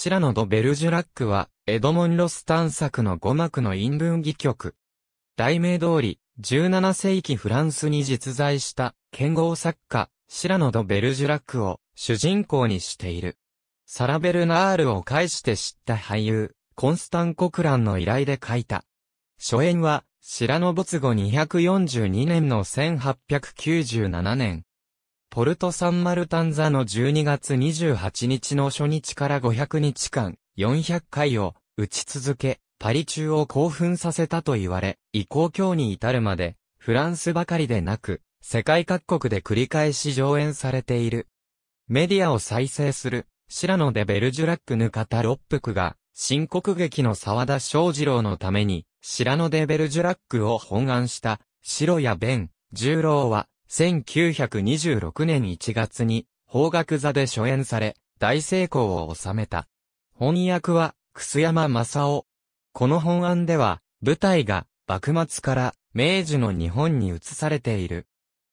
シラノ・ド・ベルジュラックは、エドモン・ロス探索の語幕の陰文戯曲。題名通り、17世紀フランスに実在した、剣豪作家、シラノ・ド・ベルジュラックを主人公にしている。サラ・ベルナールを介して知った俳優、コンスタン・コクランの依頼で書いた。初演は、シラノ没後242年の1897年。ポルト・サン・マルタンザの12月28日の初日から500日間、400回を打ち続け、パリ中を興奮させたと言われ、移行今日に至るまで、フランスばかりでなく、世界各国で繰り返し上演されている。メディアを再生する、シラノデ・ベルジュラックヌカタロップクが、新国劇の沢田章二郎のために、シラノデ・ベルジュラックを本案した、白や弁、十郎は、1926年1月に、邦楽座で初演され、大成功を収めた。翻訳は、楠山正夫。この本案では、舞台が、幕末から明治の日本に移されている。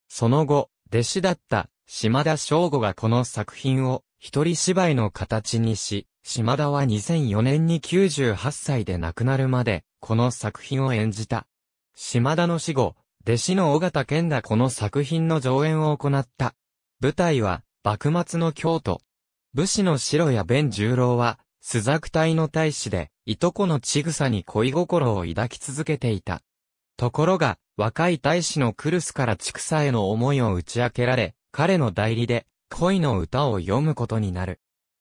その後、弟子だった島田翔吾がこの作品を一人芝居の形にし、島田は2004年に98歳で亡くなるまで、この作品を演じた。島田の死後、弟子の尾形健がこの作品の上演を行った。舞台は、幕末の京都。武士の白や弁十郎は、朱雀隊の大使で、いとこのちぐさに恋心を抱き続けていた。ところが、若い大使のクルスからちくさへの思いを打ち明けられ、彼の代理で、恋の歌を読むことになる。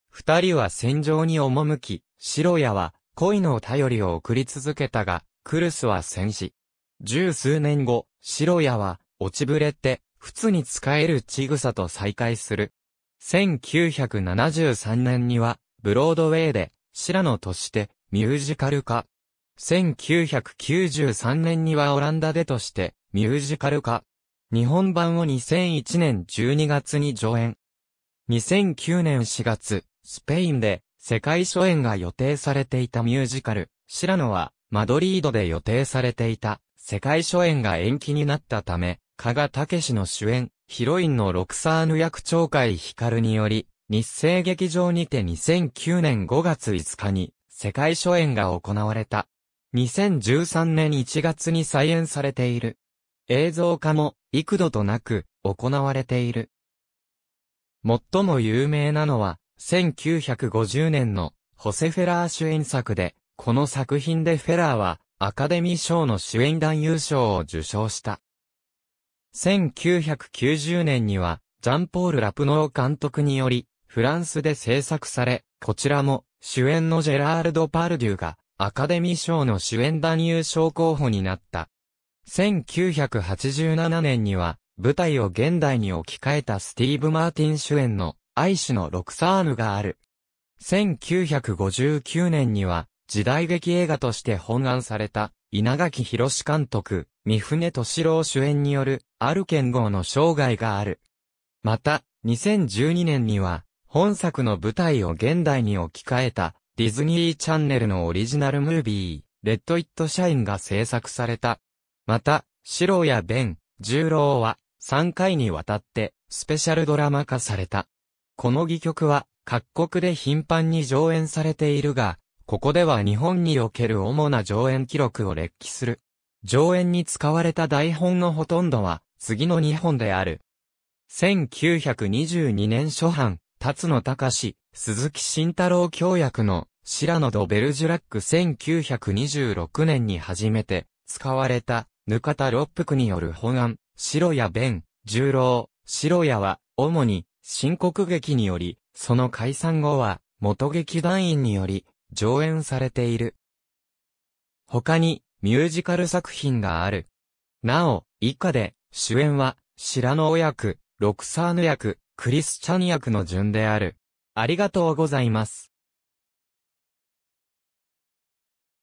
二人は戦場に赴き、白屋は、恋の頼りを送り続けたが、クルスは戦死。十数年後、白屋は、落ちぶれて、普通に使えるちぐさと再会する。1973年には、ブロードウェイで、白野としてミュージカル化。1993年にはオランダでとしてミュージカル化。日本版を2001年12月に上演。2009年4月、スペインで世界初演が予定されていたミュージカル、白野はマドリードで予定されていた世界初演が延期になったため、加賀武史の主演、ヒロインのロクサーヌ役長海光により、日生劇場にて2009年5月5日に、世界初演が行われた。2013年1月に再演されている。映像化も幾度となく行われている。最も有名なのは、1950年のホセ・フェラー主演作で、この作品でフェラーはアカデミー賞の主演男優賞を受賞した。1990年には、ジャンポール・ラプノー監督により、フランスで制作され、こちらも、主演のジェラールド・パルデューが、アカデミー賞の主演男優賞候補になった。1987年には、舞台を現代に置き換えたスティーブ・マーティン主演の、愛しのロクサーヌがある。1959年には、時代劇映画として本案された、稲垣博監督、三船敏郎主演による、ある剣豪の生涯がある。また、2012年には、本作の舞台を現代に置き換えた、ディズニーチャンネルのオリジナルムービー、レッド・イット・シャインが制作された。また、シロやベン、十郎は、3回にわたって、スペシャルドラマ化された。この戯曲は、各国で頻繁に上演されているが、ここでは日本における主な上演記録を列記する。上演に使われた台本のほとんどは、次の2本である。1922年初版、辰野隆、鈴木慎太郎教約の、白野ド・ベルジュラック1926年に初めて、使われた、ぬかた六福による本案、白屋弁、十郎、白屋は、主に、新国劇により、その解散後は、元劇団員により、上演されている。他に、ミュージカル作品がある。なお、以下で、主演は、白野役、ロクサーヌ役、クリスチャン役の順である。ありがとうございます。